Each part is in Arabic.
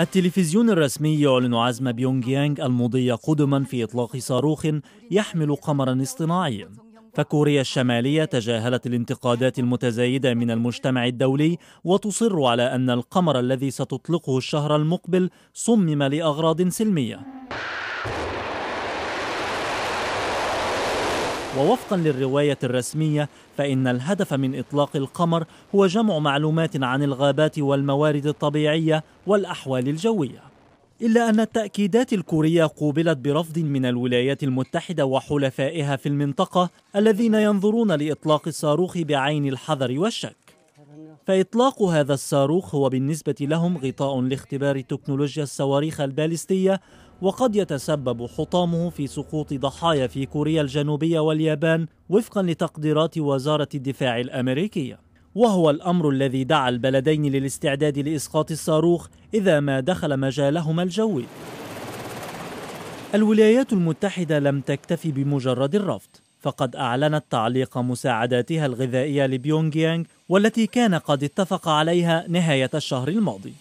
التلفزيون الرسمي يعلن عزم بيونغ يانغ المضي قدما في إطلاق صاروخ يحمل قمرا اصطناعيا فكوريا الشمالية تجاهلت الانتقادات المتزايدة من المجتمع الدولي وتصر على أن القمر الذي ستطلقه الشهر المقبل صمم لأغراض سلمية ووفقا للرواية الرسمية فإن الهدف من إطلاق القمر هو جمع معلومات عن الغابات والموارد الطبيعية والأحوال الجوية إلا أن التأكيدات الكورية قوبلت برفض من الولايات المتحدة وحلفائها في المنطقة الذين ينظرون لإطلاق الصاروخ بعين الحذر والشك فإطلاق هذا الصاروخ هو بالنسبة لهم غطاء لاختبار تكنولوجيا الصواريخ البالستية وقد يتسبب حطامه في سقوط ضحايا في كوريا الجنوبية واليابان وفقا لتقديرات وزارة الدفاع الأمريكية وهو الأمر الذي دعا البلدين للاستعداد لإسقاط الصاروخ إذا ما دخل مجالهما الجوي الولايات المتحدة لم تكتفي بمجرد الرفض فقد أعلنت تعليق مساعداتها الغذائية لبيونغ يانغ والتي كان قد اتفق عليها نهاية الشهر الماضي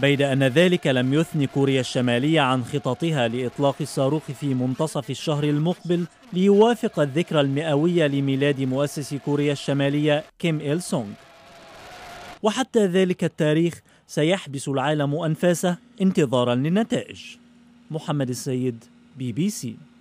بيد أن ذلك لم يثني كوريا الشمالية عن خططها لإطلاق الصاروخ في منتصف الشهر المقبل ليوافق الذكرى المئوية لميلاد مؤسس كوريا الشمالية كيم إيل سونغ وحتى ذلك التاريخ سيحبس العالم أنفاسه انتظارا للنتائج محمد السيد بي بي سي